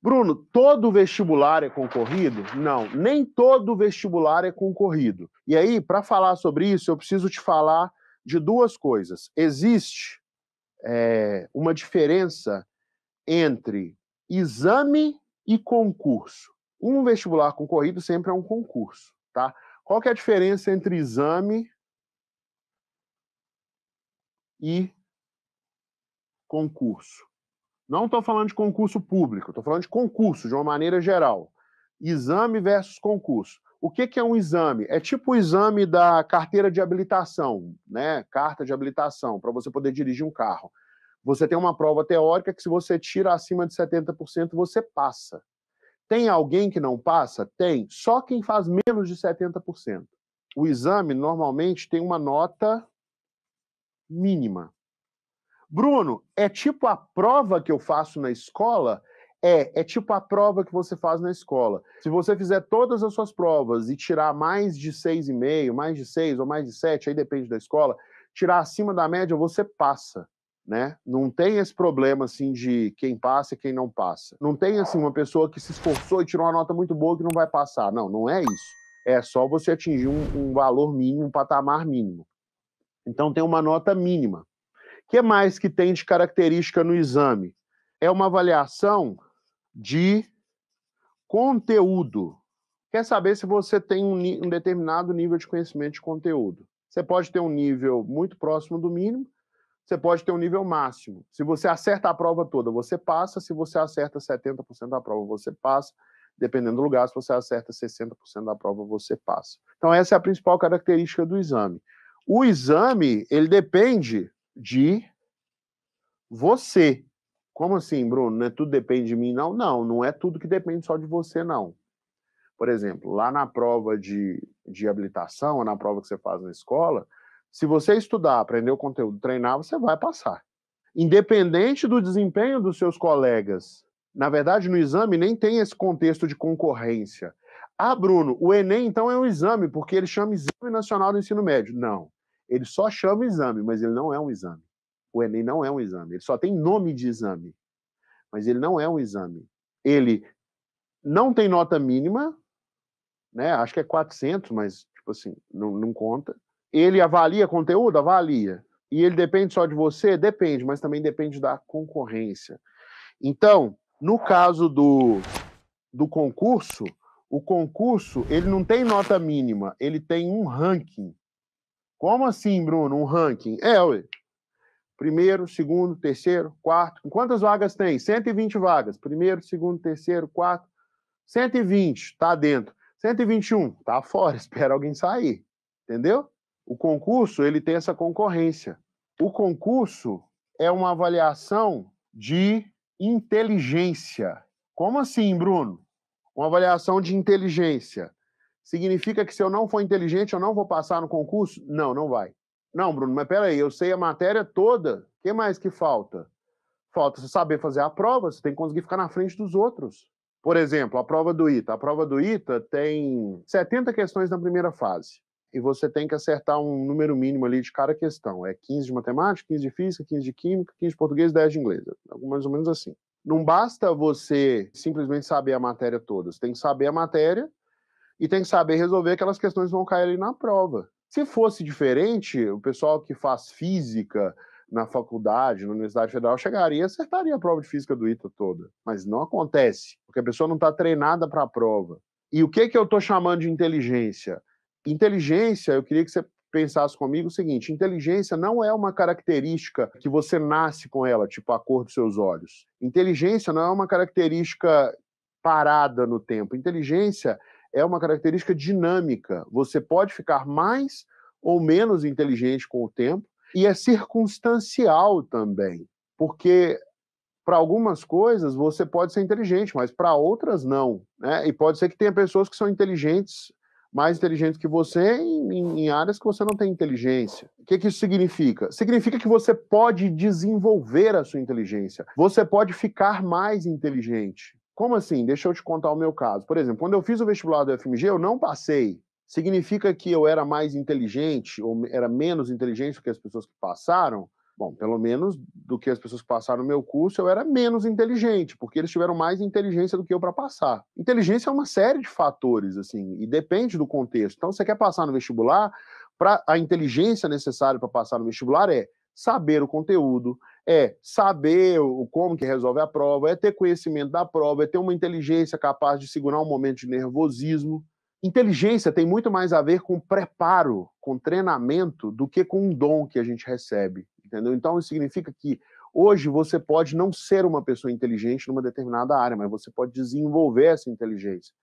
Bruno, todo vestibular é concorrido? Não, nem todo vestibular é concorrido. E aí, para falar sobre isso, eu preciso te falar de duas coisas. Existe é, uma diferença entre exame e concurso. Um vestibular concorrido sempre é um concurso, tá? Qual que é a diferença entre exame e concurso? Não estou falando de concurso público, estou falando de concurso de uma maneira geral. Exame versus concurso. O que, que, é um exame? É tipo o exame da carteira de habilitação, né? Carta de habilitação, para você poder dirigir um carro. Você tem uma prova teórica que, se você tira acima de 70%, você passa. Tem alguém que não passa? Tem. Só quem faz menos de 70%. O exame normalmente tem uma nota mínima. Bruno, é tipo a prova que eu faço na escola? É, é tipo a prova que você faz na escola. Se você fizer todas as suas provas e tirar mais de seis e meio, mais de seis ou mais de sete, aí depende da escola, tirar acima da média, você passa. Né? Não tem esse problema assim de quem passa e quem não passa. Não tem assim uma pessoa que se esforçou e tirou uma nota muito boa que não vai passar. Não, não é isso. É só você atingir um, um valor mínimo, um patamar mínimo. Então tem uma nota mínima que mais que tem de característica no exame? É uma avaliação de conteúdo. Quer saber se você tem um, um determinado nível de conhecimento de conteúdo. Você pode ter um nível muito próximo do mínimo, você pode ter um nível máximo. Se você acerta a prova toda, você passa. Se você acerta 70% da prova, você passa. Dependendo do lugar, se você acerta 60% da prova, você passa. Então, essa é a principal característica do exame. O exame, ele depende de você. Como assim, Bruno? Não é tudo depende de mim, não? Não, não é tudo que depende só de você, não. Por exemplo, lá na prova de, de habilitação, ou na prova que você faz na escola, se você estudar, aprender o conteúdo, treinar, você vai passar. Independente do desempenho dos seus colegas. Na verdade, no exame nem tem esse contexto de concorrência. Ah, Bruno, o Enem então é um exame, porque ele chama Exame Nacional do Ensino Médio. Não. Ele só chama exame, mas ele não é um exame. O Enem não é um exame. Ele só tem nome de exame, mas ele não é um exame. Ele não tem nota mínima, né? Acho que é 400, mas tipo assim, não, não conta. Ele avalia conteúdo, avalia. E ele depende só de você, depende, mas também depende da concorrência. Então, no caso do do concurso, o concurso ele não tem nota mínima, ele tem um ranking. Como assim, Bruno? Um ranking? É, ué. Primeiro, segundo, terceiro, quarto. Quantas vagas tem? 120 vagas. Primeiro, segundo, terceiro, quarto. 120, tá dentro. 121, tá fora, espera alguém sair. Entendeu? O concurso, ele tem essa concorrência. O concurso é uma avaliação de inteligência. Como assim, Bruno? Uma avaliação de inteligência. Significa que se eu não for inteligente, eu não vou passar no concurso? Não, não vai. Não, Bruno, mas peraí, eu sei a matéria toda. O que mais que falta? Falta você saber fazer a prova, você tem que conseguir ficar na frente dos outros. Por exemplo, a prova do ITA. A prova do ITA tem 70 questões na primeira fase. E você tem que acertar um número mínimo ali de cada questão. É 15 de matemática, 15 de física, 15 de química, 15 de português, 10 de inglês. mais ou menos assim. Não basta você simplesmente saber a matéria toda. Você tem que saber a matéria e tem que saber resolver aquelas questões que vão cair ali na prova. Se fosse diferente, o pessoal que faz física na faculdade, na Universidade Federal, chegaria e acertaria a prova de física do ITA toda. Mas não acontece, porque a pessoa não está treinada para a prova. E o que, que eu estou chamando de inteligência? Inteligência, eu queria que você pensasse comigo o seguinte: inteligência não é uma característica que você nasce com ela, tipo a cor dos seus olhos. Inteligência não é uma característica parada no tempo. Inteligência é uma característica dinâmica. Você pode ficar mais ou menos inteligente com o tempo e é circunstancial também, porque para algumas coisas você pode ser inteligente, mas para outras não. Né? E pode ser que tenha pessoas que são inteligentes, mais inteligentes que você, em, em áreas que você não tem inteligência. O que, que isso significa? Significa que você pode desenvolver a sua inteligência, você pode ficar mais inteligente. Como assim? Deixa eu te contar o meu caso. Por exemplo, quando eu fiz o vestibular do FMG, eu não passei. Significa que eu era mais inteligente ou era menos inteligente do que as pessoas que passaram? Bom, pelo menos do que as pessoas que passaram no meu curso, eu era menos inteligente, porque eles tiveram mais inteligência do que eu para passar. Inteligência é uma série de fatores, assim, e depende do contexto. Então, você quer passar no vestibular, pra, a inteligência necessária para passar no vestibular é saber o conteúdo, é saber o, como que resolve a prova, é ter conhecimento da prova, é ter uma inteligência capaz de segurar um momento de nervosismo. Inteligência tem muito mais a ver com preparo, com treinamento, do que com um dom que a gente recebe, entendeu? Então, isso significa que hoje você pode não ser uma pessoa inteligente numa determinada área, mas você pode desenvolver essa inteligência.